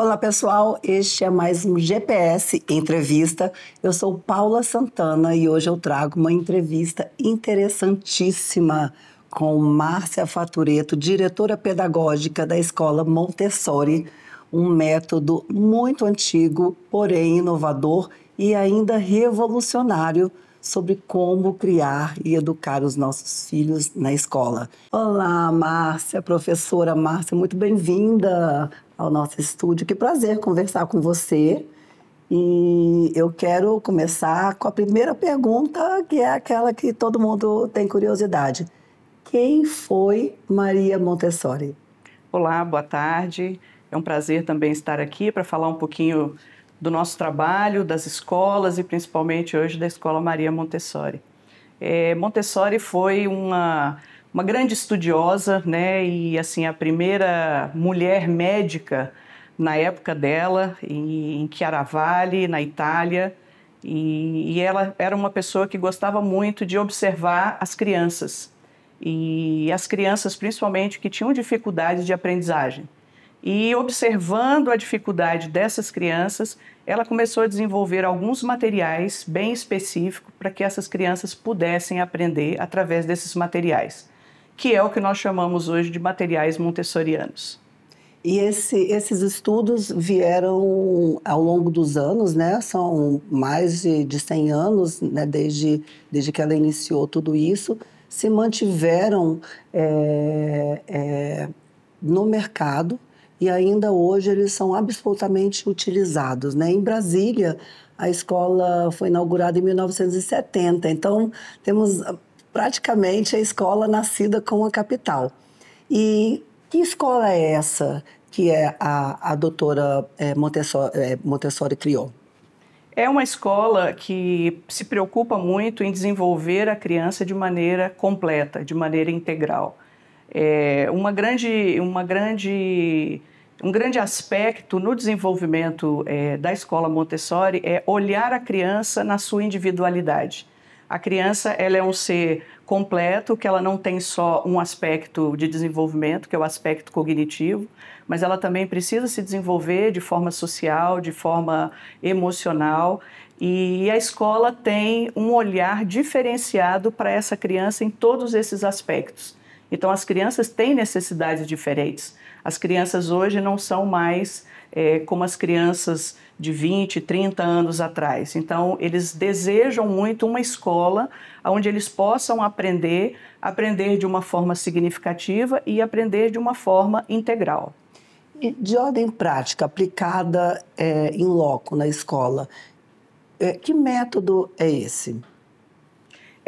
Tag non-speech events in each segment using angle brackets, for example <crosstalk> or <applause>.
Olá, pessoal. Este é mais um GPS Entrevista. Eu sou Paula Santana e hoje eu trago uma entrevista interessantíssima com Márcia Fatureto, diretora pedagógica da Escola Montessori, um método muito antigo, porém inovador e ainda revolucionário sobre como criar e educar os nossos filhos na escola. Olá, Márcia, professora Márcia, muito bem-vinda ao nosso estúdio. Que prazer conversar com você. E eu quero começar com a primeira pergunta, que é aquela que todo mundo tem curiosidade. Quem foi Maria Montessori? Olá, boa tarde. É um prazer também estar aqui para falar um pouquinho do nosso trabalho, das escolas e principalmente hoje da Escola Maria Montessori. É, Montessori foi uma, uma grande estudiosa, né? E assim a primeira mulher médica na época dela em, em na Itália. E, e ela era uma pessoa que gostava muito de observar as crianças e as crianças principalmente que tinham dificuldades de aprendizagem. E observando a dificuldade dessas crianças, ela começou a desenvolver alguns materiais bem específicos para que essas crianças pudessem aprender através desses materiais, que é o que nós chamamos hoje de materiais montessorianos. E esse, esses estudos vieram ao longo dos anos, né? São mais de, de 100 anos, né? desde, desde que ela iniciou tudo isso, se mantiveram é, é, no mercado e ainda hoje eles são absolutamente utilizados. Né? Em Brasília, a escola foi inaugurada em 1970, então temos ah, praticamente a escola nascida com a capital. E que escola é essa que é a, a doutora eh, Montessori, eh, Montessori criou? É uma escola que se preocupa muito em desenvolver a criança de maneira completa, de maneira integral é, uma grande, uma grande, um grande aspecto no desenvolvimento é, da escola Montessori é olhar a criança na sua individualidade. A criança ela é um ser completo, que ela não tem só um aspecto de desenvolvimento, que é o aspecto cognitivo, mas ela também precisa se desenvolver de forma social, de forma emocional. E a escola tem um olhar diferenciado para essa criança em todos esses aspectos. Então, as crianças têm necessidades diferentes. As crianças hoje não são mais é, como as crianças de 20, 30 anos atrás. Então, eles desejam muito uma escola onde eles possam aprender, aprender de uma forma significativa e aprender de uma forma integral. E de ordem prática, aplicada é, em é, loco na escola, é, que método é esse?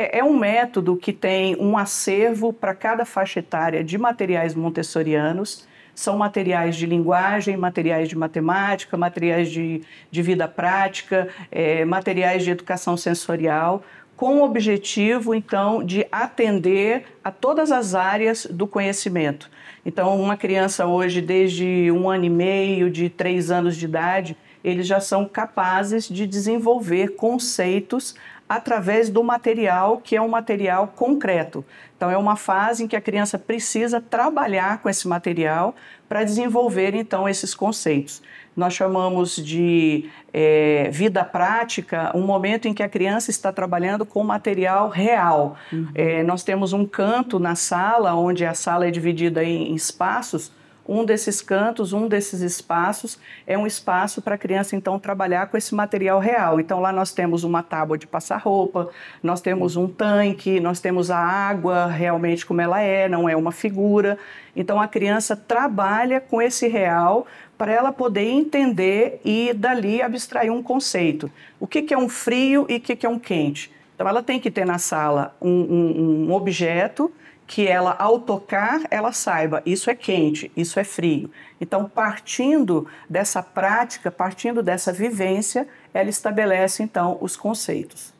É, é, um método que tem um acervo para cada faixa etária de materiais montessorianos. São materiais de linguagem, materiais de matemática, materiais de, de vida prática, é, materiais de educação sensorial, com o objetivo, então, de atender a todas as áreas do conhecimento. Então, uma criança hoje, desde um ano e meio, de três anos de idade, eles já são capazes de desenvolver conceitos através do material, que é um material concreto. Então, é uma fase em que a criança precisa trabalhar com esse material para desenvolver, então, esses conceitos. Nós chamamos de é, vida prática um momento em que a criança está trabalhando com material real. Uhum. É, nós temos um canto na sala, onde a sala é dividida em, em espaços, um desses cantos, um desses espaços é um espaço para a criança então trabalhar com esse material real. Então lá nós temos uma tábua de passar roupa, nós temos um tanque, nós temos a água realmente como ela é, não é uma figura. Então a criança trabalha com esse real para ela poder entender e dali abstrair um conceito. O que, que é um frio e o que, que é um quente? Então ela tem que ter na sala um, um, um objeto que ela, ao tocar, ela saiba isso é quente, isso é frio. Então, partindo dessa prática, partindo dessa vivência, ela estabelece então os conceitos.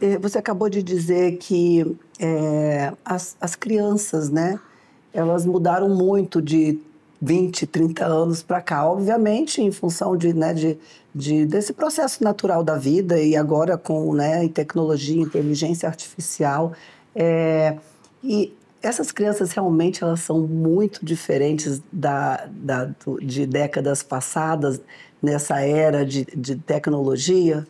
Eh, você acabou de dizer que é, as, as crianças, né, elas mudaram muito de 20, 30 anos para cá, obviamente em função de, né, de, de, desse processo natural da vida e agora com né, tecnologia, inteligência artificial, é, e essas crianças realmente elas são muito diferentes da, da do, de décadas passadas, nessa era de, de tecnologia?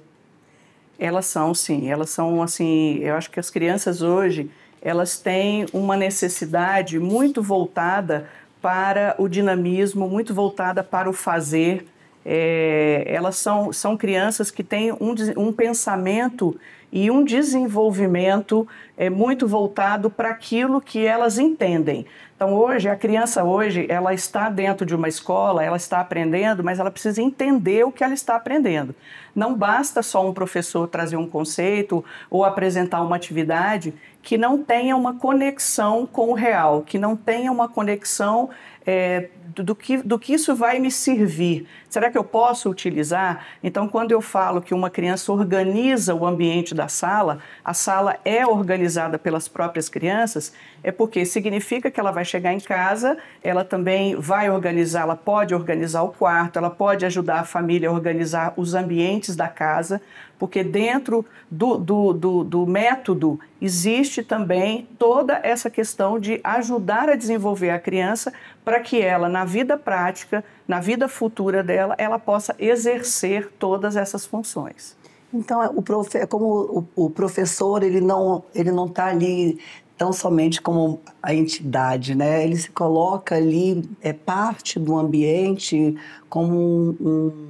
Elas são, sim. Elas são, assim, eu acho que as crianças hoje, elas têm uma necessidade muito voltada para o dinamismo, muito voltada para o fazer, é, elas são, são crianças que têm um, um pensamento e um desenvolvimento é, muito voltado para aquilo que elas entendem. Então hoje a criança hoje ela está dentro de uma escola, ela está aprendendo, mas ela precisa entender o que ela está aprendendo. Não basta só um professor trazer um conceito ou apresentar uma atividade que não tenha uma conexão com o real, que não tenha uma conexão é, do, que, do que isso vai me servir, Será que eu posso utilizar? Então, quando eu falo que uma criança organiza o ambiente da sala, a sala é organizada pelas próprias crianças, é porque significa que ela vai chegar em casa, ela também vai organizar, ela pode organizar o quarto, ela pode ajudar a família a organizar os ambientes da casa, porque dentro do, do, do, do método existe também toda essa questão de ajudar a desenvolver a criança para que ela, na vida prática, na vida futura dela, dela, ela possa exercer todas essas funções. Então, é, o profe, é como o, o professor, ele não ele não está ali tão somente como a entidade, né? Ele se coloca ali, é parte do ambiente, como um, um,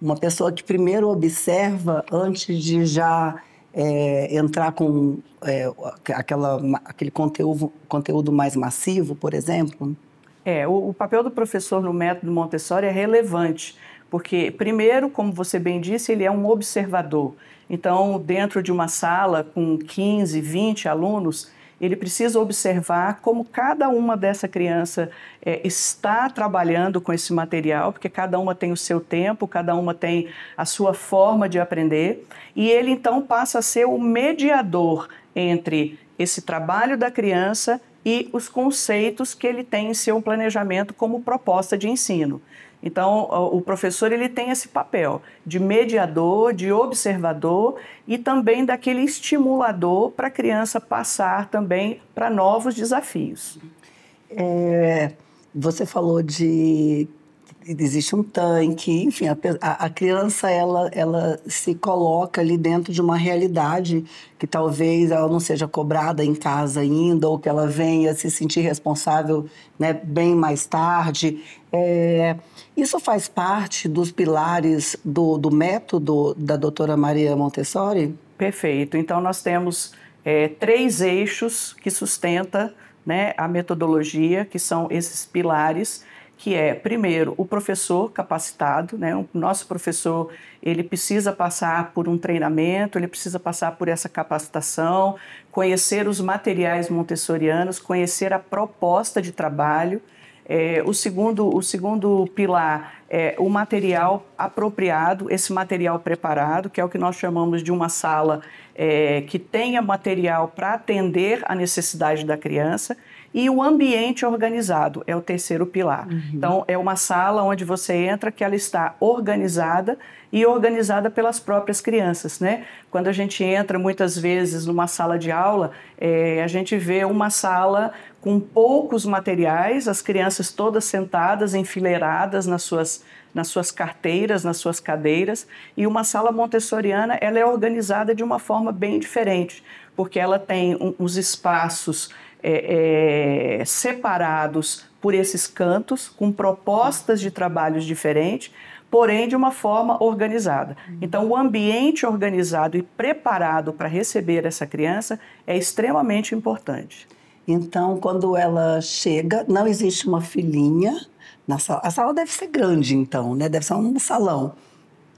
uma pessoa que primeiro observa antes de já é, entrar com é, aquela, aquele conteúdo, conteúdo mais massivo, por exemplo. É, o, o papel do professor no método Montessori é relevante, porque, primeiro, como você bem disse, ele é um observador. Então, dentro de uma sala com 15, 20 alunos, ele precisa observar como cada uma dessa criança é, está trabalhando com esse material, porque cada uma tem o seu tempo, cada uma tem a sua forma de aprender, e ele então passa a ser o mediador entre esse trabalho da criança e os conceitos que ele tem em seu planejamento como proposta de ensino. Então, o professor ele tem esse papel de mediador, de observador e também daquele estimulador para a criança passar também para novos desafios. É, você falou de existe um tanque, enfim, a, a, criança ela, ela se coloca ali dentro de uma realidade que talvez ela não seja cobrada em casa ainda ou que ela venha se sentir responsável né, bem mais tarde. É, isso faz parte dos pilares do, do método da doutora Maria Montessori? Perfeito. Então nós temos é, três eixos que sustenta né, a metodologia, que são esses pilares que é, primeiro, o professor capacitado, né? O nosso professor, ele precisa passar por um treinamento, ele precisa passar por essa capacitação, conhecer os materiais montessorianos, conhecer a proposta de trabalho. É, o, segundo, o segundo pilar é o material apropriado, esse material preparado, que é o que nós chamamos de uma sala é, que tenha material para atender a necessidade da criança. E o ambiente organizado é o terceiro pilar. Uhum. Então, é uma sala onde você entra que ela está organizada e organizada pelas próprias crianças, né? Quando a gente entra muitas vezes numa sala de aula, é, a gente vê uma sala com poucos materiais, as crianças todas sentadas, enfileiradas nas suas, nas suas carteiras, nas suas cadeiras, e uma sala montessoriana, ela é organizada de uma forma bem diferente porque ela tem um, os espaços é, é, separados por esses cantos, com propostas de trabalhos diferentes, porém de uma forma organizada. Então, o ambiente organizado e preparado para receber essa criança é extremamente importante. Então, quando ela chega, não existe uma filhinha na sala. A sala deve ser grande, então, né? Deve ser um salão.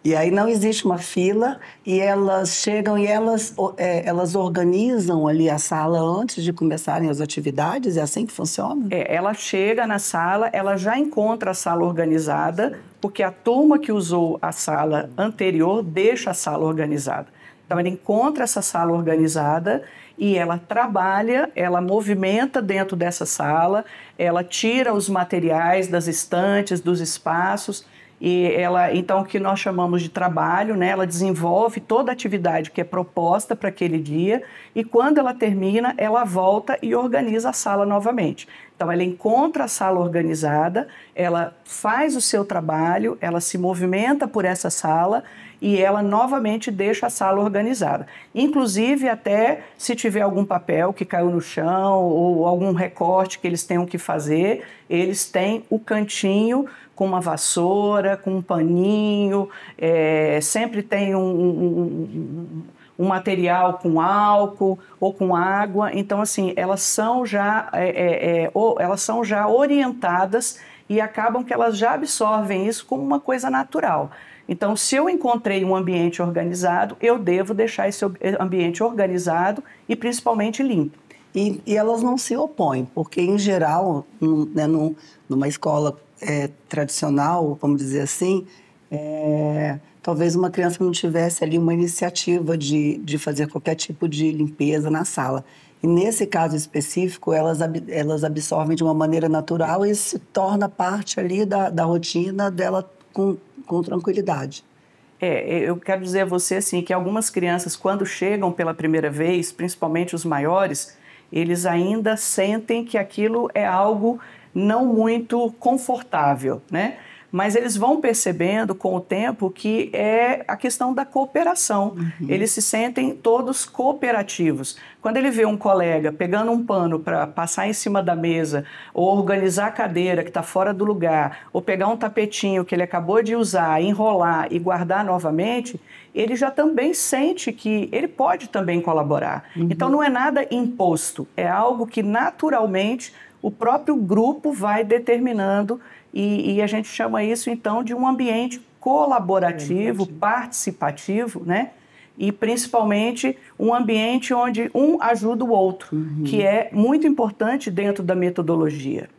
E aí não existe uma fila e elas chegam e elas, é, elas organizam ali a sala antes de começarem as atividades. É assim que funciona? É, ela chega na sala, ela já encontra a sala organizada, porque a turma que usou a sala anterior deixa a sala organizada. Então ela encontra essa sala organizada e ela trabalha, ela movimenta dentro dessa sala, ela tira os materiais das estantes, dos espaços e ela, então, o que nós chamamos de trabalho, né? Ela desenvolve toda a atividade que é proposta para aquele dia e quando ela termina, ela volta e organiza a sala novamente. Então, ela encontra a sala organizada, ela faz o seu trabalho, ela se movimenta por essa sala e ela novamente deixa a sala organizada. Inclusive, até se tiver algum papel que caiu no chão ou algum recorte que eles tenham que fazer, eles têm o cantinho com uma vassoura, com um paninho, é, sempre tem um, um, um, um, material com álcool ou com água. Então, assim, elas são já, é, é, é ou, elas são já orientadas e acabam que elas já absorvem isso como uma coisa natural. Então, se eu encontrei um ambiente organizado, eu devo deixar esse eh, ambiente organizado e principalmente limpo. E, e elas não se opõem, porque em geral, num, né, num, numa escola é, tradicional, vamos dizer assim, é, talvez uma criança não tivesse ali uma iniciativa de, de fazer qualquer tipo de limpeza na sala. E nesse caso específico, elas, elas absorvem de uma maneira natural e se torna parte ali da, da rotina dela com com tranquilidade. É, é, eu quero dizer a você assim que algumas crianças quando chegam pela primeira vez, principalmente os maiores, eles ainda sentem que aquilo é algo não muito confortável, né? mas eles vão percebendo com o tempo que é a questão da cooperação. Uhum. Eles se sentem todos cooperativos. Quando ele vê um colega pegando um pano para passar em cima da mesa, ou organizar a cadeira que está fora do lugar, ou pegar um tapetinho que ele acabou de usar, enrolar e guardar novamente, ele já também sente que ele pode também colaborar. Uhum. Então não é nada imposto, é algo que naturalmente o próprio grupo vai determinando e, e, a gente chama isso, então, de um ambiente colaborativo, participativo, né? E principalmente um ambiente onde um ajuda o outro, uhum. que é muito importante dentro da metodologia.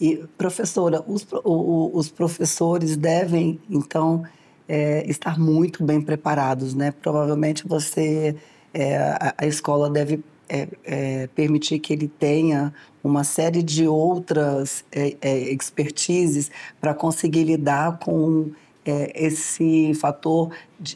E, professora, os, o, os professores devem, então, é, estar muito bem preparados, né? Provavelmente você, é, a, a escola deve é, é, permitir que ele tenha uma série de outras é, é, expertises para conseguir lidar com é, esse fator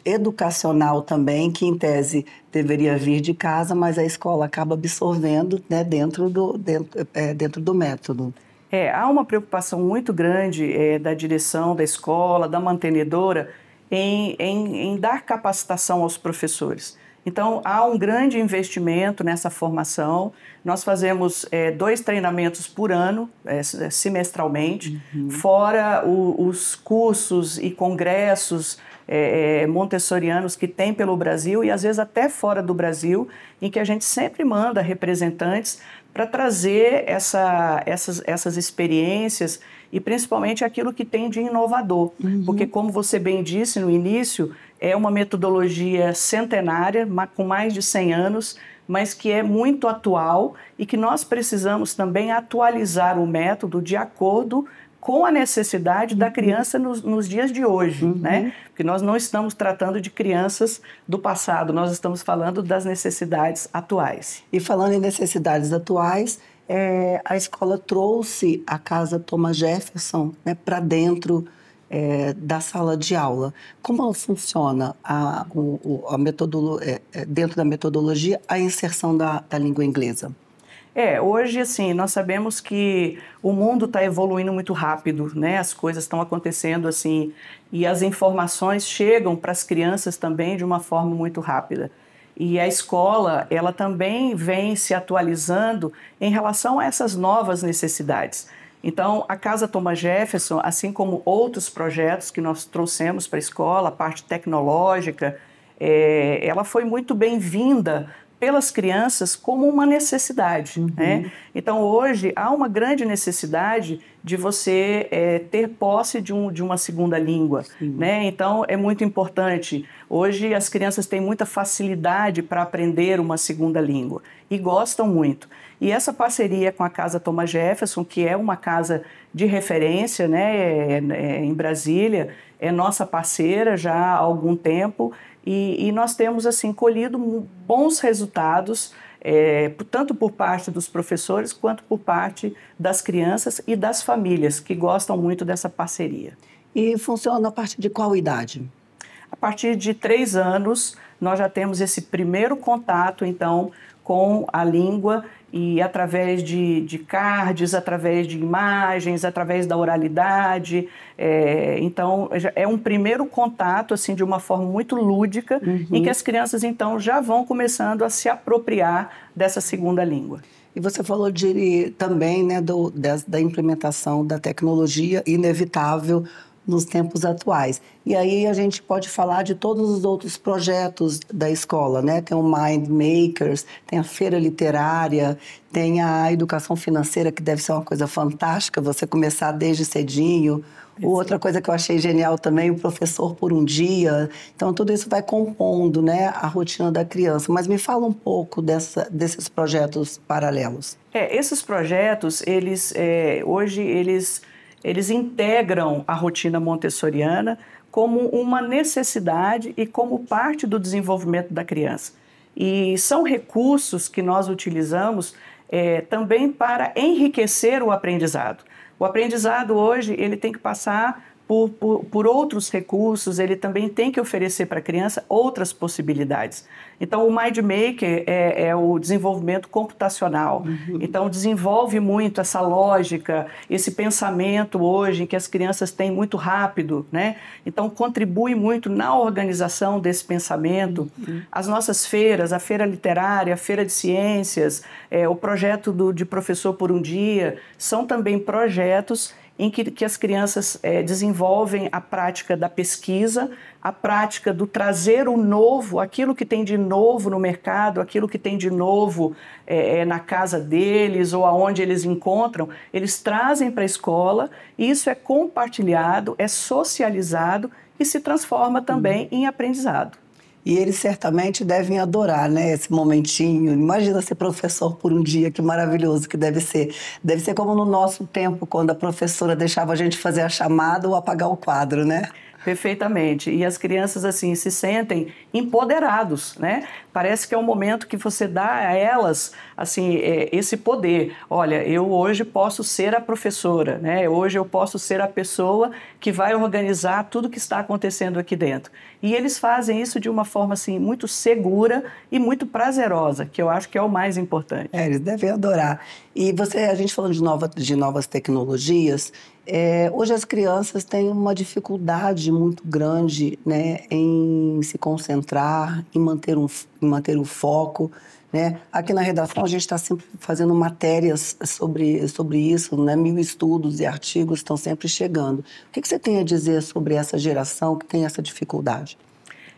educacional também, que em tese deveria vir de casa, mas a escola acaba absorvendo né, dentro, do, dentro, é, dentro do método. É, há uma preocupação muito grande é, da direção da escola, da mantenedora, em, em, em dar capacitação aos professores. Então, há um grande investimento nessa formação. Nós fazemos é, dois treinamentos por ano, é, é semestralmente, uhum. fora o, os cursos e congressos é, é, montessorianos que tem pelo Brasil e às vezes até fora do Brasil, em que a gente sempre manda representantes para trazer essa, essas, essas experiências e principalmente aquilo que tem de inovador. Uhum. Porque, como você bem disse no início, é uma metodologia centenária, com mais de 100 anos, mas que é muito atual e que nós precisamos também atualizar o método de acordo com a necessidade da uhum. criança nos, nos dias de hoje, uhum. né? Porque nós não estamos tratando de crianças do passado, nós estamos falando das necessidades atuais. E falando em necessidades atuais, é, a escola trouxe a casa Thomas Jefferson né, para dentro é, da sala de aula. Como ela funciona a, o, a metodolo, é, é, dentro da metodologia a inserção da, da língua inglesa? É, hoje, assim, nós sabemos que o mundo está evoluindo muito rápido, né? As coisas estão acontecendo, assim, e as informações chegam para as crianças também de uma forma muito rápida. E a escola, ela também vem se atualizando em relação a essas novas necessidades. Então, a Casa Thomas Jefferson, assim como outros projetos que nós trouxemos para a escola, a parte tecnológica, é, ela foi muito bem-vinda pelas crianças como uma necessidade. Uhum. Né? Então, hoje, há uma grande necessidade de você é, ter posse de, um, de uma segunda língua. Né? Então, é muito importante. Hoje, as crianças têm muita facilidade para aprender uma segunda língua e gostam muito. E essa parceria com a Casa Thomas Jefferson, que é uma casa de referência né, é, é, em Brasília, é nossa parceira já há algum tempo. E, e nós temos assim colhido bons resultados, é, tanto por parte dos professores quanto por parte das crianças e das famílias que gostam muito dessa parceria. E funciona a partir de qual idade? A partir de três anos, nós já temos esse primeiro contato, então, com a língua e através de, de cards, através de imagens, através da oralidade. É, então, é um primeiro contato, assim, de uma forma muito lúdica, uhum. em que as crianças, então, já vão começando a se apropriar dessa segunda língua. E você falou de, também né, do, da, da implementação da tecnologia inevitável nos tempos atuais. E aí a gente pode falar de todos os outros projetos da escola, né? Tem o Mind Makers, tem a feira literária, tem a educação financeira que deve ser uma coisa fantástica, você começar desde cedinho. Outra coisa que eu achei genial também, o professor por um dia. Então tudo isso vai compondo, né, a rotina da criança. Mas me fala um pouco dessa, desses projetos paralelos. É, esses projetos, eles é, hoje eles eles integram a rotina montessoriana como uma necessidade e como parte do desenvolvimento da criança. E são recursos que nós utilizamos é, também para enriquecer o aprendizado. O aprendizado hoje ele tem que passar por, por, por, outros recursos, ele também tem que oferecer para a criança outras possibilidades. Então, o MindMaker é, é o desenvolvimento computacional. Uhum. Então, desenvolve muito essa lógica, esse pensamento hoje que as crianças têm muito rápido, né? Então, contribui muito na organização desse pensamento. Uhum. As nossas feiras, a feira literária, a feira de ciências, é, o projeto do, de professor por um dia, são também projetos em que, que as crianças é, desenvolvem a prática da pesquisa, a prática do trazer o novo, aquilo que tem de novo no mercado, aquilo que tem de novo é, é na casa deles ou aonde eles encontram, eles trazem para a escola, e isso é compartilhado, é socializado e se transforma também uhum. em aprendizado. E eles certamente devem adorar, né, esse momentinho. Imagina ser professor por um dia, que maravilhoso que deve ser. Deve ser como no nosso tempo, quando a professora deixava a gente fazer a chamada ou apagar o quadro, né? Perfeitamente. E as crianças, assim, se sentem empoderados, né? Parece que é um momento que você dá a elas, assim, é, esse poder. Olha, eu hoje posso ser a professora, né? Hoje eu posso ser a pessoa que vai organizar tudo que está acontecendo aqui dentro. E eles fazem isso de uma forma, assim, muito segura e muito prazerosa, que eu acho que é o mais importante. É, eles devem adorar. E você, a gente falando de, nova, de novas tecnologias, é, hoje as crianças têm uma dificuldade muito grande né, em se concentrar, em manter, um, em manter o foco. Né? Aqui na redação a gente está sempre fazendo matérias sobre, sobre isso, né? mil estudos e artigos estão sempre chegando. O que, que você tem a dizer sobre essa geração que tem essa dificuldade?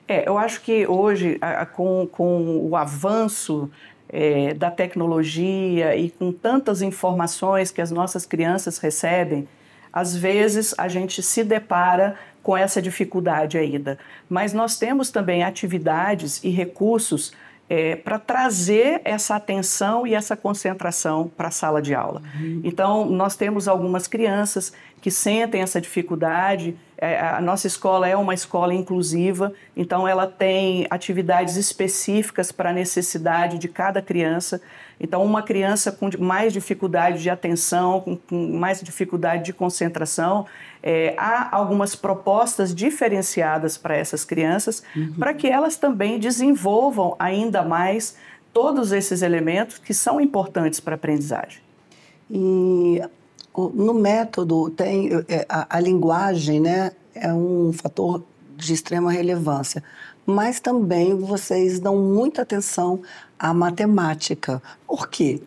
É, eu acho que hoje, a, com, com o avanço é, da tecnologia e com tantas informações que as nossas crianças recebem, às vezes a gente se depara com essa dificuldade ainda, mas nós temos também atividades e recursos é, para trazer essa atenção e essa concentração para a sala de aula. Uhum. Então, nós temos algumas crianças que sentem essa dificuldade. É, a nossa escola é uma escola inclusiva, então, ela tem atividades específicas para a necessidade de cada criança. Então, uma criança com mais dificuldade de atenção, com, com mais dificuldade de concentração, é, há algumas propostas diferenciadas para essas crianças, uhum. para que elas também desenvolvam ainda mais todos esses elementos que são importantes para a aprendizagem. E no método tem é, a, a linguagem, né? É um fator de extrema relevância. Mas também vocês dão muita atenção à matemática. Por quê?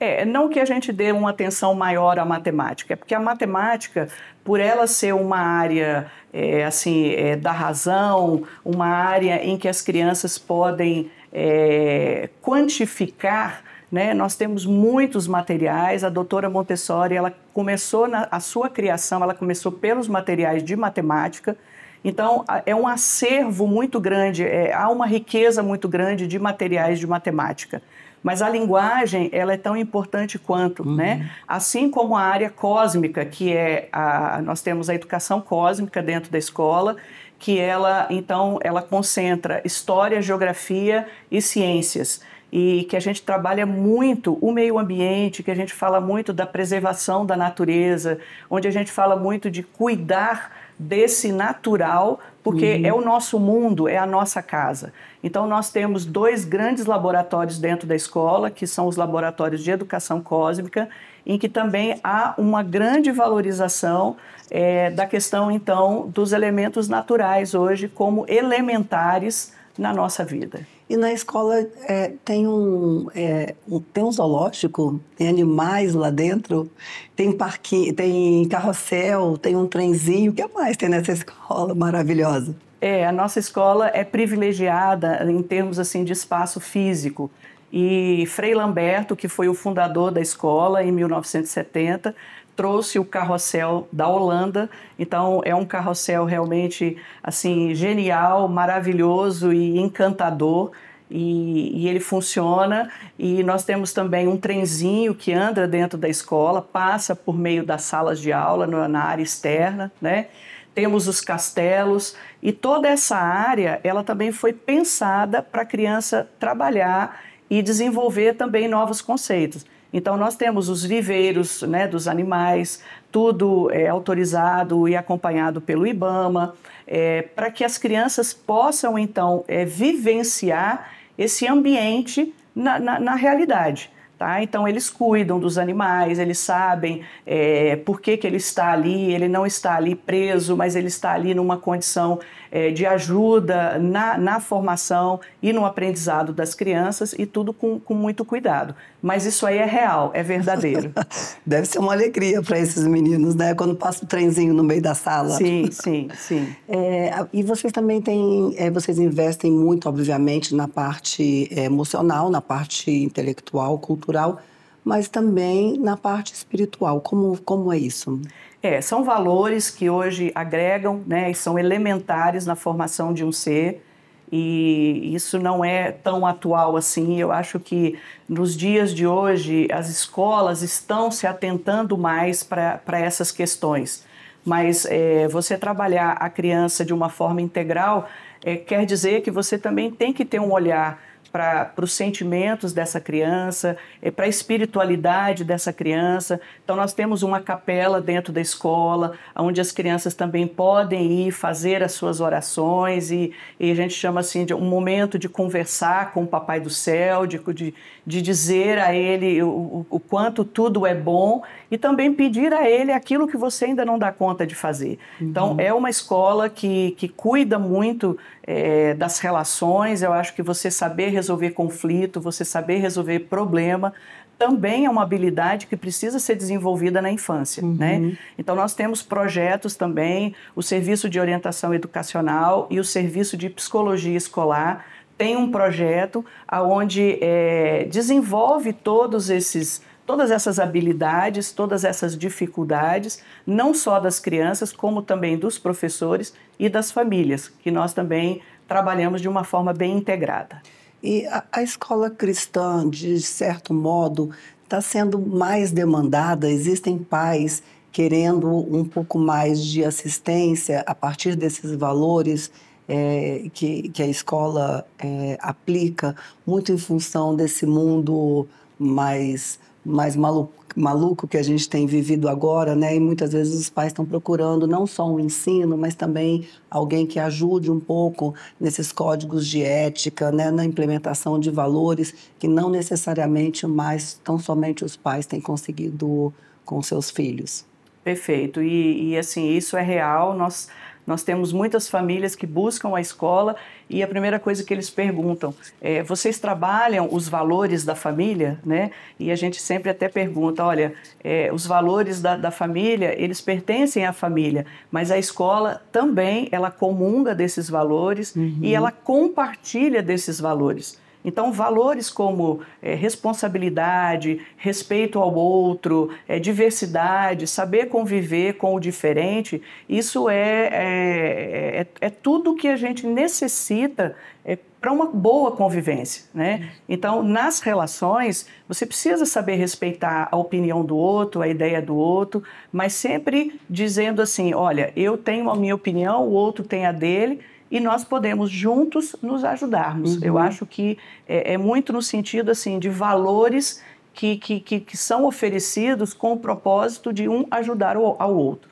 É, não que a gente dê uma atenção maior à matemática, é porque a matemática, por ela ser uma área é, assim é, da razão, uma área em que as crianças podem é, quantificar né? Nós temos muitos materiais. A doutora Montessori, ela começou na, a sua criação, ela começou pelos materiais de matemática então, é um acervo muito grande, é, há uma riqueza muito grande de materiais de matemática. Mas a linguagem, ela é tão importante quanto, uhum. né? Assim como a área cósmica, que é a, nós temos a educação cósmica dentro da escola, que ela, então, ela concentra história, geografia e ciências e que a gente trabalha muito o meio ambiente, que a gente fala muito da preservação da natureza, onde a gente fala muito de cuidar desse natural, porque uhum. é o nosso mundo, é a nossa casa. Então, nós temos dois grandes laboratórios dentro da escola, que são os laboratórios de educação cósmica, em que também há uma grande valorização é, da questão, então, dos elementos naturais hoje como elementares na nossa vida. E na escola é, tem, um, é, um, tem um zoológico, tem animais lá dentro, tem parquinho, tem carrossel, tem um trenzinho. O que mais tem nessa <laughs> escola maravilhosa? É, a nossa escola é privilegiada em termos assim de espaço físico. E Frei Lamberto, que foi o fundador da escola em 1970, trouxe o carrossel da Holanda. Então é um carrossel realmente assim genial, maravilhoso e encantador. E, e, ele funciona. E nós temos também um trenzinho que anda dentro da escola, passa por meio das salas de aula, na área externa, né? Temos os castelos e toda essa área, ela também foi pensada para a criança trabalhar e desenvolver também novos conceitos. Então, nós temos os viveiros né, dos animais, tudo é, autorizado e acompanhado pelo IBAMA, é, para que as crianças possam, então, é, vivenciar esse ambiente na, na, na realidade. Tá? Então, eles cuidam dos animais, eles sabem é, por que, que ele está ali, ele não está ali preso, mas ele está ali numa condição é, de ajuda na, na formação e no aprendizado das crianças e tudo com, com muito cuidado. Mas isso aí é real, é verdadeiro. <laughs> Deve ser uma alegria para esses meninos, né? Quando passa o trenzinho no meio da sala. Sim, sim, sim. É, e vocês também têm, é, vocês investem muito, obviamente, na parte é, emocional, na parte intelectual, cultural, mas também na parte espiritual. Como, como é isso? É, são valores que hoje agregam né, e são elementares na formação de um ser. E isso não é tão atual assim. Eu acho que nos dias de hoje as escolas estão se atentando mais para essas questões. Mas é, você trabalhar a criança de uma forma integral é, quer dizer que você também tem que ter um olhar para os sentimentos dessa criança, eh, para a espiritualidade dessa criança. Então, nós temos uma capela dentro da escola, onde as crianças também podem ir fazer as suas orações e, e a gente chama assim de um momento de conversar com o Papai do Céu, de, de, de dizer a ele o, o quanto tudo é bom e também pedir a ele aquilo que você ainda não dá conta de fazer. Uhum. Então, é uma escola que, que cuida muito é, das relações, eu acho que você saber resolver resolver conflito, você saber resolver problema, também é uma habilidade que precisa ser desenvolvida na infância, uhum. né? Então nós temos projetos também, o serviço de orientação educacional e o serviço de psicologia escolar tem um projeto aonde é, desenvolve todos esses todas essas habilidades, todas essas dificuldades, não só das crianças, como também dos professores e das famílias, que nós também trabalhamos de uma forma bem integrada. E a, a escola cristã, de certo modo, está sendo mais demandada, existem pais querendo um pouco mais de assistência a partir desses valores é, que, que, a escola é, aplica, muito em função desse mundo mais, mais maluco maluco que a gente tem vivido agora, né? E muitas vezes os pais estão procurando não só um ensino, mas também alguém que ajude um pouco nesses códigos de ética, né? Na implementação de valores que não necessariamente mais, tão somente os pais têm conseguido com seus filhos. Perfeito. E, e assim, isso é real. Nós nós temos muitas famílias que buscam a escola e a primeira coisa que eles perguntam é: vocês trabalham os valores da família? Né? E a gente sempre até pergunta: olha, é, os valores da, da família, eles pertencem à família, mas a escola também ela comunga desses valores uhum. e ela compartilha desses valores. Então, valores como é, responsabilidade, respeito ao outro, é, diversidade, saber conviver com o diferente, isso é, é, é, é tudo que a gente necessita é, para uma boa convivência, né? Então, nas relações, você precisa saber respeitar a opinião do outro, a ideia do outro, mas sempre dizendo assim, olha, eu tenho a minha opinião, o outro tem a dele, e nós podemos juntos nos ajudarmos. Uhum. Eu acho que é, é, muito no sentido assim de valores que, que, que, que, são oferecidos com o propósito de um ajudar o, ao outro.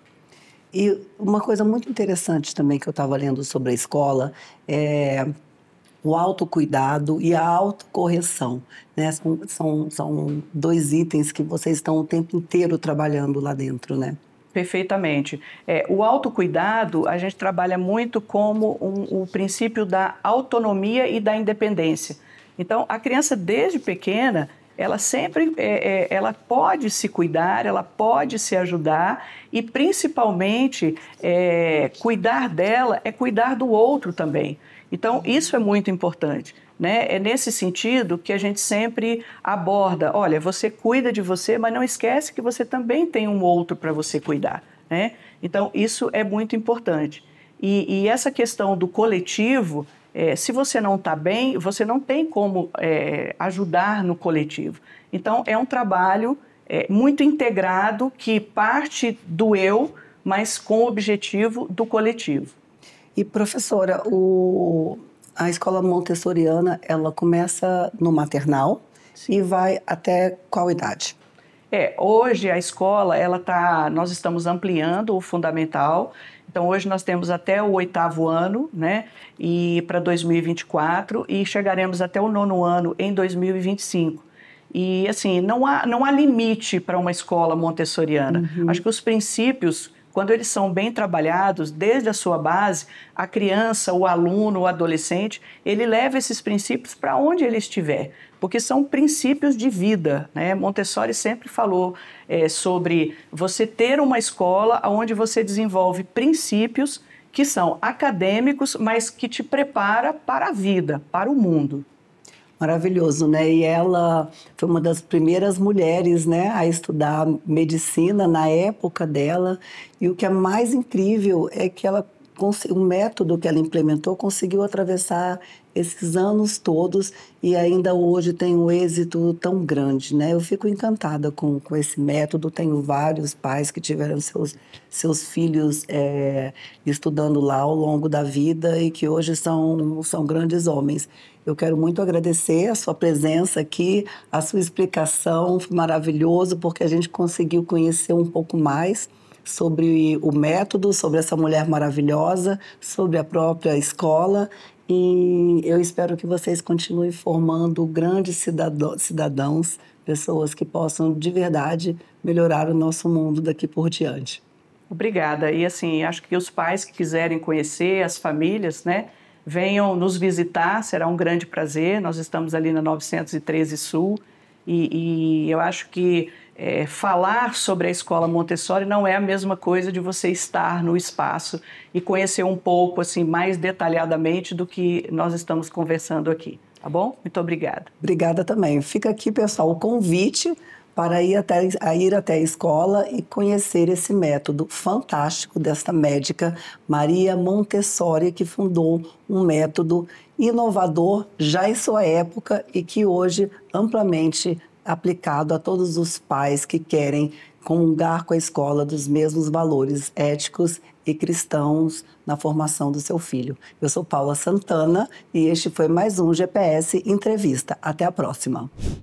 E uma coisa muito interessante também que eu estava lendo sobre a escola é o autocuidado e a autocorreção. Né? São, são, são dois itens que vocês estão o tempo inteiro trabalhando lá dentro, né? Perfeitamente. É, o autocuidado a gente trabalha muito como o um, um princípio da autonomia e da independência. Então, a criança desde pequena, ela sempre é, é, ela pode se cuidar, ela pode se ajudar e principalmente é, cuidar dela é cuidar do outro também. Então, isso é muito importante. Né? É nesse sentido que a gente sempre aborda: olha, você cuida de você, mas não esquece que você também tem um outro para você cuidar. Né? Então, isso é muito importante. E, e essa questão do coletivo. É, se você não está bem, você não tem como é, ajudar no coletivo. Então, é um trabalho é, muito integrado que parte do eu, mas com o objetivo do coletivo. E professora, o, a escola montessoriana, ela começa no maternal Sim. e vai até qual idade? É, hoje a escola, ela tá, nós estamos ampliando o fundamental. Então hoje nós temos até o oitavo ano, né? E para 2024 e chegaremos até o nono ano em 2025. E assim, não há, não há limite para uma escola montessoriana. Uhum. Acho que os princípios quando eles são bem trabalhados desde a sua base, a criança, o aluno, o adolescente, ele leva esses princípios para onde ele estiver, porque são princípios de vida. Né? Montessori sempre falou é, sobre você ter uma escola onde você desenvolve princípios que são acadêmicos, mas que te prepara para a vida, para o mundo maravilhoso, né? E ela foi uma das primeiras mulheres, né, a estudar medicina na época dela. E o que é mais incrível é que ela o método que ela implementou conseguiu atravessar esses anos todos e ainda hoje tem um êxito tão grande, né? Eu fico encantada com, com esse método. Tenho vários pais que tiveram seus, seus filhos é, estudando lá ao longo da vida e que hoje são, são grandes homens. Eu quero muito agradecer a sua presença aqui, a sua explicação, foi maravilhoso, porque a gente conseguiu conhecer um pouco mais sobre o método, sobre essa mulher maravilhosa, sobre a própria escola. E eu espero que vocês continuem formando grandes cidadãos, pessoas que possam de verdade melhorar o nosso mundo daqui por diante. Obrigada. E assim, acho que os pais que quiserem conhecer, as famílias, né, venham nos visitar, será um grande prazer. Nós estamos ali na 913 Sul e, e eu acho que é, falar sobre a escola Montessori não é a mesma coisa de você estar no espaço e conhecer um pouco assim mais detalhadamente do que nós estamos conversando aqui, tá bom? Muito obrigada. Obrigada também. Fica aqui, pessoal, o convite para ir até, a ir até a escola e conhecer esse método fantástico desta médica Maria Montessori, que fundou um método inovador já em sua época e que hoje amplamente aplicado a todos os pais que querem comungar com a escola dos mesmos valores éticos e cristãos na formação do seu filho. Eu sou Paula Santana e este foi mais um GPS Entrevista. Até a próxima.